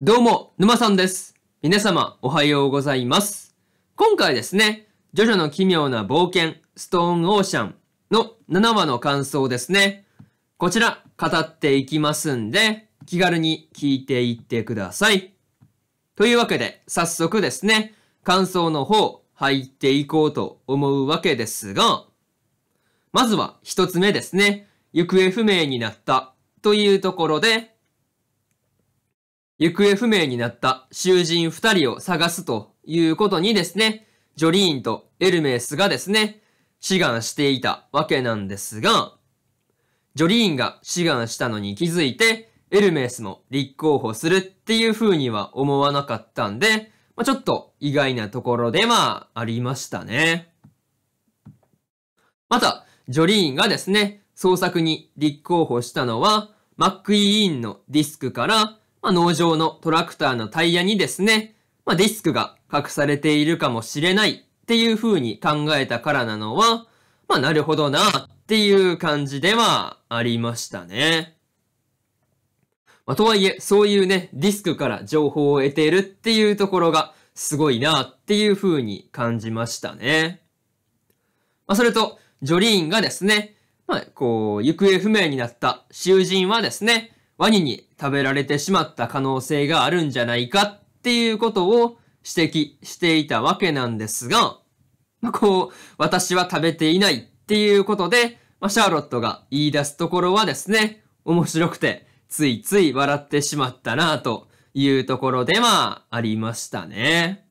どうも、沼さんです。皆様、おはようございます。今回ですね、ジョジョの奇妙な冒険、ストーンオーシャンの7話の感想ですね。こちら、語っていきますんで、気軽に聞いていってください。というわけで、早速ですね、感想の方、入っていこうと思うわけですが、まずは一つ目ですね、行方不明になったというところで、行方不明になった囚人二人を探すということにですね、ジョリーンとエルメスがですね、志願していたわけなんですが、ジョリーンが志願したのに気づいて、エルメスも立候補するっていうふうには思わなかったんで、まあ、ちょっと意外なところでまあ、ありましたね。また、ジョリーンがですね、創作に立候補したのは、マックイーンのディスクからまあ、農場のトラクターのタイヤにですね、まあ、ディスクが隠されているかもしれないっていう風に考えたからなのは、まあ、なるほどなっていう感じではありましたね。まあ、とはいえ、そういうね、ディスクから情報を得ているっていうところがすごいなっていう風に感じましたね。まあ、それと、ジョリーンがですね、まあ、こう、行方不明になった囚人はですね、ワニに食べられてしまった可能性があるんじゃないかっていうことを指摘していたわけなんですが、まあ、こう、私は食べていないっていうことで、まあ、シャーロットが言い出すところはですね、面白くて、ついつい笑ってしまったなというところで、はあ、ありましたね。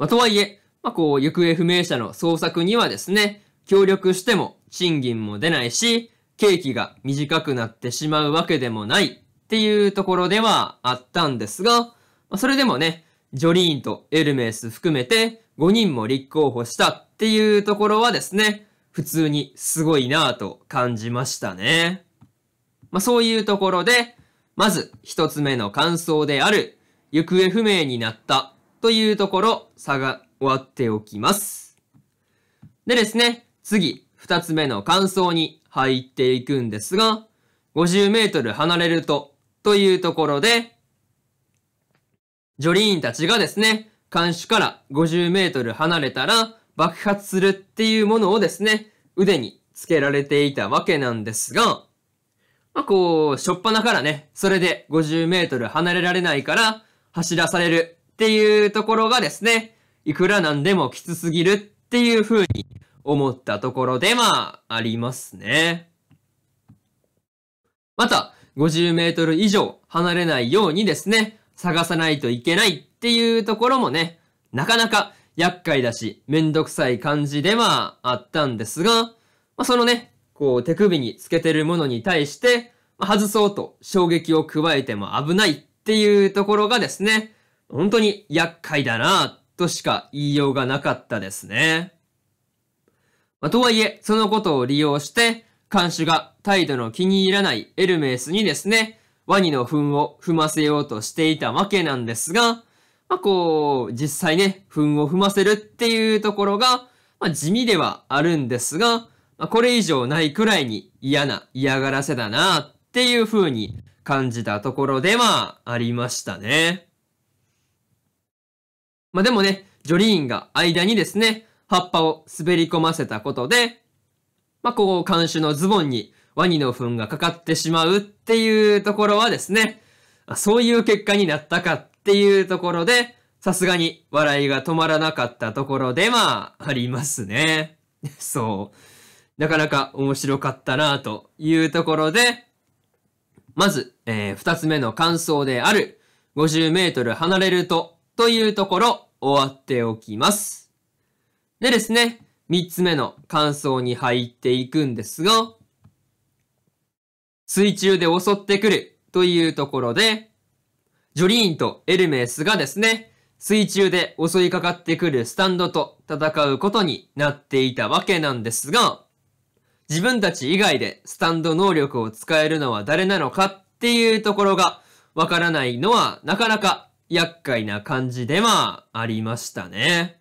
まあ、とはいえ、まあ、こう、行方不明者の捜索にはですね、協力しても賃金も出ないし、刑期が短くなってしまうわけでもないっていうところではあったんですが、それでもね、ジョリーンとエルメス含めて5人も立候補したっていうところはですね、普通にすごいなぁと感じましたね。まあ、そういうところで、まず一つ目の感想である、行方不明になったというところ、差が終わっておきます。でですね、次、二つ目の感想に入っていくんですが、50メートル離れると、というところで、ジョリーンたちがですね、監視から50メートル離れたら爆発するっていうものをですね、腕につけられていたわけなんですが、まあこう、しょっぱなからね、それで50メートル離れられないから走らされるっていうところがですね、いくらなんでもきつすぎるっていう風に思ったところではありますね。また、50メートル以上離れないようにですね、探さないといけないっていうところもね、なかなか厄介だし、めんどくさい感じではあったんですが、まあ、そのね、こう手首につけてるものに対して、まあ、外そうと衝撃を加えても危ないっていうところがですね、本当に厄介だなとしか言いようがなかったですね。まあ、とはいえ、そのことを利用して、看守が態度の気に入らないエルメスにですね、ワニの糞を踏ませようとしていたわけなんですが、まあ、こう、実際ね、糞を踏ませるっていうところが、まあ、地味ではあるんですが、まあ、これ以上ないくらいに嫌な嫌がらせだなっていう風に感じたところではありましたね。まあ、でもね、ジョリーンが間にですね、葉っぱを滑り込ませたことで、まあ、こう、監修のズボンにワニの糞がかかってしまうっていうところはですね、そういう結果になったかっていうところで、さすがに笑いが止まらなかったところで、まあ、ありますね。そう。なかなか面白かったなというところで、まず、えー、二つ目の感想である、50メートル離れるとというところ、終わっておきます。でですね、3つ目の感想に入っていくんですが、水中で襲ってくるというところで、ジョリーンとエルメスがですね、水中で襲いかかってくるスタンドと戦うことになっていたわけなんですが、自分たち以外でスタンド能力を使えるのは誰なのかっていうところがわからないのはなかなか厄介な感じではありましたね。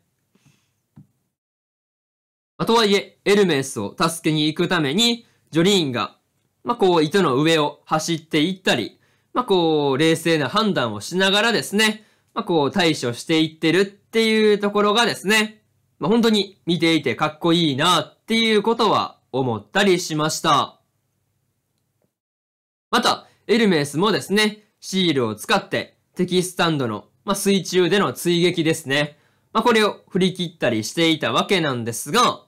まあ、とはいえ、エルメスを助けに行くために、ジョリーンが、まあ、こう、糸の上を走っていったり、まあ、こう、冷静な判断をしながらですね、まあ、こう、対処していってるっていうところがですね、まあ、本当に見ていてかっこいいなっていうことは思ったりしました。また、エルメスもですね、シールを使って敵スタンドの、まあ、水中での追撃ですね。まあ、これを振り切ったりしていたわけなんですが、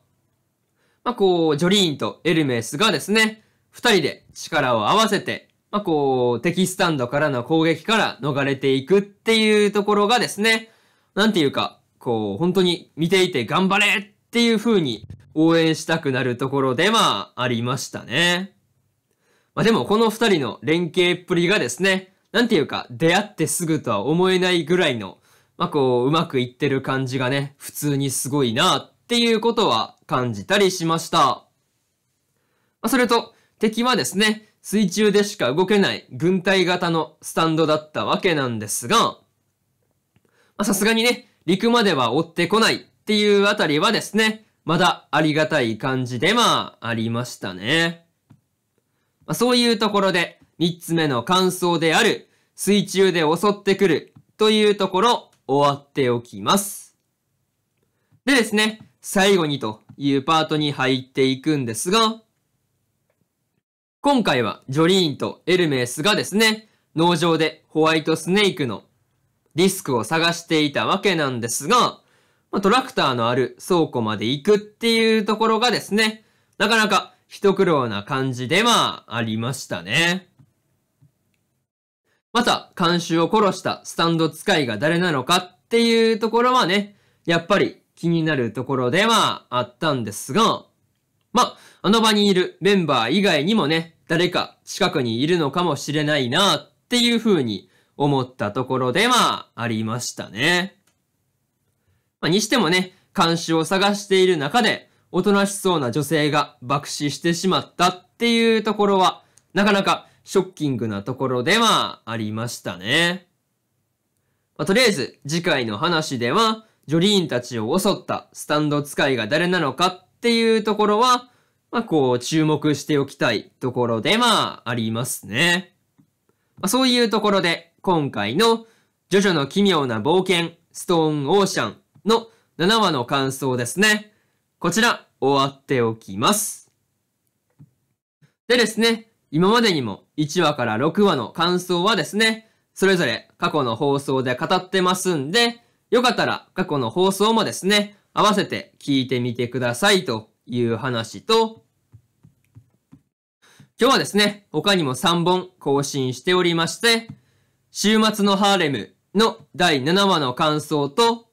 まあ、こう、ジョリーンとエルメスがですね、二人で力を合わせて、まあ、こう、敵スタンドからの攻撃から逃れていくっていうところがですね、なんていうか、こう、本当に見ていて頑張れっていう風に応援したくなるところで、まあ、ありましたね。まあ、でもこの二人の連携っぷりがですね、なんていうか、出会ってすぐとは思えないぐらいの、まあ、こう、うまくいってる感じがね、普通にすごいなっっていうことは感じたりしました。それと、敵はですね、水中でしか動けない軍隊型のスタンドだったわけなんですが、さすがにね、陸までは追ってこないっていうあたりはですね、まだありがたい感じでまあ、ありましたね。まあ、そういうところで、3つ目の感想である、水中で襲ってくるというところ、終わっておきます。でですね、最後にというパートに入っていくんですが、今回はジョリーンとエルメスがですね、農場でホワイトスネークのディスクを探していたわけなんですが、まトラクターのある倉庫まで行くっていうところがですね、なかなか一苦労な感じではありましたね。また、監修を殺したスタンド使いが誰なのかっていうところはね、やっぱり気になるところではあったんですが、ま、あの場にいるメンバー以外にもね、誰か近くにいるのかもしれないなっていう風に思ったところではありましたね。まあ、にしてもね、監視を探している中で、おとなしそうな女性が爆死してしまったっていうところは、なかなかショッキングなところではありましたね。まあ、とりあえず、次回の話では、ジョリーンたちを襲ったスタンド使いが誰なのかっていうところは、まあこう注目しておきたいところでまあありますね。まあ、そういうところで今回のジョジョの奇妙な冒険ストーンオーシャンの7話の感想ですね。こちら終わっておきます。でですね、今までにも1話から6話の感想はですね、それぞれ過去の放送で語ってますんで、よかったら過去の放送もですね、合わせて聞いてみてくださいという話と、今日はですね、他にも3本更新しておりまして、週末のハーレムの第7話の感想と、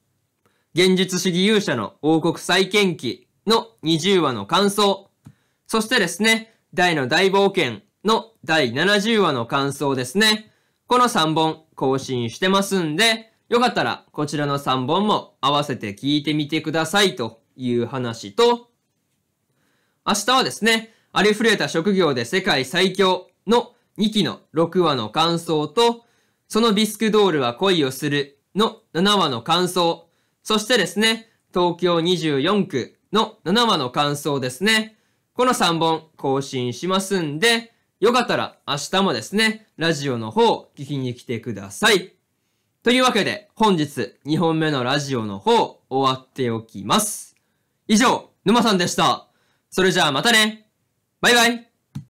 現実主義勇者の王国再建記の20話の感想、そしてですね、大の大冒険の第70話の感想ですね、この3本更新してますんで、よかったら、こちらの3本も合わせて聞いてみてくださいという話と、明日はですね、ありふれた職業で世界最強の2期の6話の感想と、そのビスクドールは恋をするの7話の感想、そしてですね、東京24区の7話の感想ですね。この3本更新しますんで、よかったら明日もですね、ラジオの方聞きに来てください。というわけで、本日2本目のラジオの方、終わっておきます。以上、沼さんでした。それじゃあまたねバイバイ